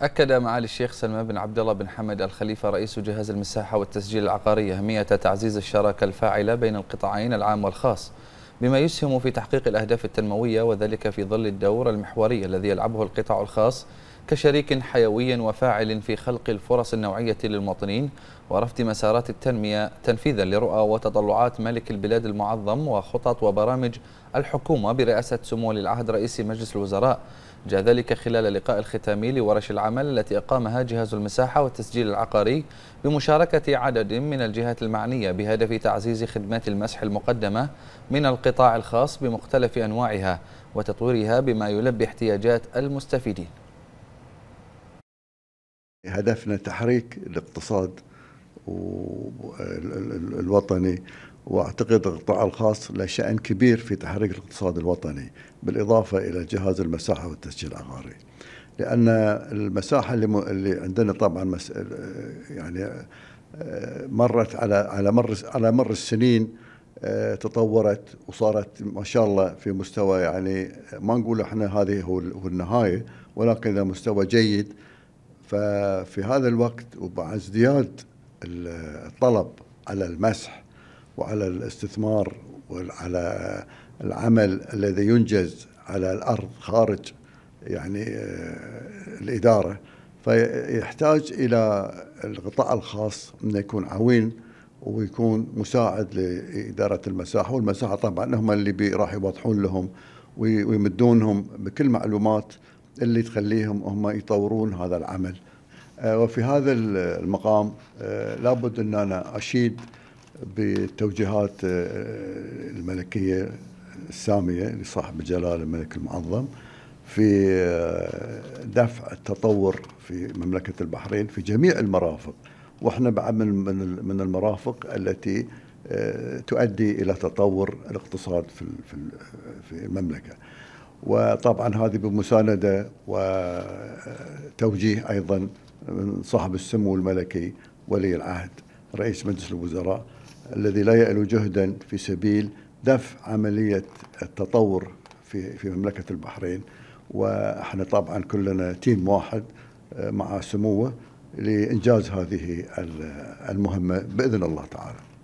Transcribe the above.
أكد معالي الشيخ سلمان بن عبد الله بن حمد الخليفة رئيس جهاز المساحة والتسجيل العقاري أهمية تعزيز الشراكة الفاعلة بين القطاعين العام والخاص بما يسهم في تحقيق الأهداف التنموية وذلك في ظل الدور المحوري الذي يلعبه القطاع الخاص كشريك حيوي وفاعل في خلق الفرص النوعية للمواطنين ورفض مسارات التنمية تنفيذا لرؤى وتطلعات ملك البلاد المعظم وخطط وبرامج الحكومة برئاسة سمو العهد رئيس مجلس الوزراء جاء ذلك خلال اللقاء الختامي لورش العمل التي أقامها جهاز المساحة والتسجيل العقاري بمشاركة عدد من الجهات المعنية بهدف تعزيز خدمات المسح المقدمة من القطاع الخاص بمختلف أنواعها وتطويرها بما يلبي احتياجات المستفيدين هدفنا تحريك الاقتصاد الوطني واعتقد القطاع الخاص له شان كبير في تحريك الاقتصاد الوطني بالاضافه الى جهاز المساحه والتسجيل العقاري. لان المساحه اللي عندنا طبعا يعني مرت على على مر على مر السنين تطورت وصارت ما شاء الله في مستوى يعني ما نقول احنا هذه هو النهايه ولكن مستوى جيد ففي هذا الوقت ومع ازدياد الطلب على المسح وعلى الاستثمار وعلى العمل الذي ينجز على الارض خارج يعني آه، الاداره فيحتاج الى القطاع الخاص انه يكون عوين ويكون مساعد لاداره المساحه والمساحه طبعا هم اللي راح يوضحون لهم ويمدونهم بكل معلومات اللي تخليهم هم يطورون هذا العمل آه، وفي هذا المقام آه، لابد ان انا اشيد بالتوجيهات آه، الملكيه الساميه لصاحب الجلاله الملك المعظم في دفع التطور في مملكه البحرين في جميع المرافق واحنا بعد من من المرافق التي تؤدي الى تطور الاقتصاد في في المملكه. وطبعا هذه بمساندة وتوجيه أيضا من صاحب السمو الملكي ولي العهد رئيس مجلس الوزراء الذي لا يألو جهدا في سبيل دفع عملية التطور في في مملكة البحرين واحنا طبعا كلنا تيم واحد آه، مع سموه لإنجاز هذه المهمة بإذن الله تعالى